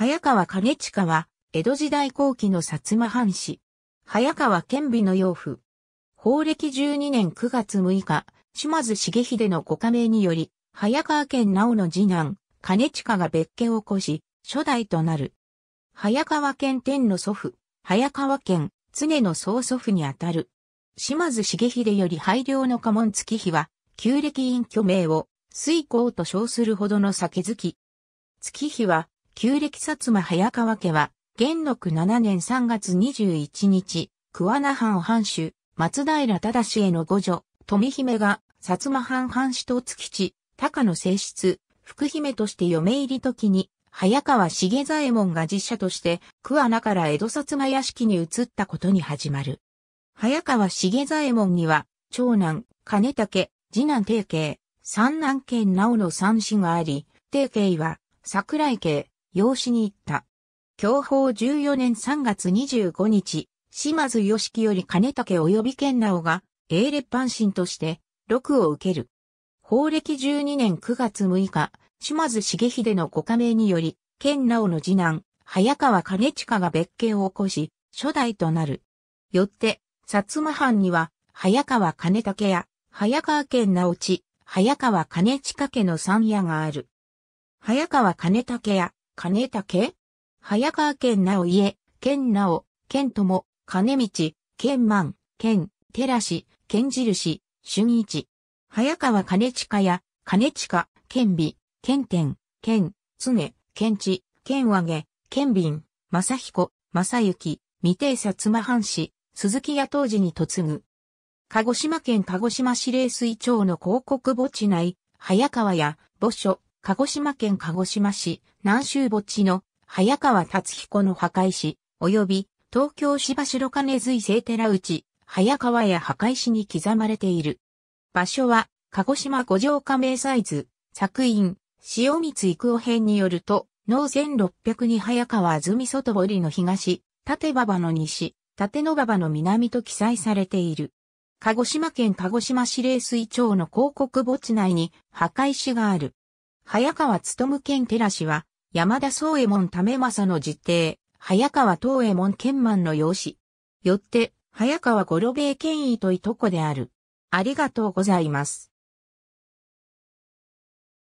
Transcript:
早川兼近は、江戸時代後期の薩摩藩士。早川県美の養父。法暦12年9月6日、島津重秀のご加盟により、早川県直の次男、兼近が別家を起こし、初代となる。早川県天の祖父、早川県常の曽祖父にあたる。島津重秀より廃領の家紋月日は、旧暦院居名を、水光と称するほどの酒好き。月日は、旧暦薩摩早川家は、元禄7年3月21日、桑名藩藩主、松平忠への御女、富姫が、薩摩藩藩主と月地、高野正室、福姫として嫁入り時に、早川重左衛門が実写として、桑名から江戸薩摩屋敷に移ったことに始まる。早川重左衛門には、長男、金武、次男定慶、三男兼直の三子があり、定慶は、桜井家、養子に行った。享保14年3月25日、島津義樹より金竹及び健直が、英烈阪神として、禄を受ける。法暦12年9月6日、島津重秀のご加盟により、健直の次男、早川兼近が別件を起こし、初代となる。よって、薩摩藩には、早川兼竹や、早川県直地、早川兼近家の三屋がある。早川兼竹や、金武早川県直家、県直、県友、金道、県満、県、寺氏、県印、春一。早川金近や、金近、県美、県天、県、常、県地、県和げ、県便、正彦、正幸、未定薩摩藩士、鈴木屋当時に嫁ぐ。鹿児島県鹿児島市冷水町の広告墓地内、早川や、墓所、鹿児島県鹿児島市南州墓地の早川達彦の墓石、及び東京芝白金髄聖寺内、早川や墓石に刻まれている。場所は、鹿児島五条加盟サイズ、作員、塩光育夫編によると、農1602早川安住外堀の東、縦馬場の西、縦野馬場の南と記載されている。鹿児島県鹿児島市冷水町の広告墓地内に墓石がある。早川勉兼寺氏は、山田宗右衛門為政の実弟、早川東右衛門兼満の養子。よって、早川五郎兵衛権威といとこである。ありがとうございます。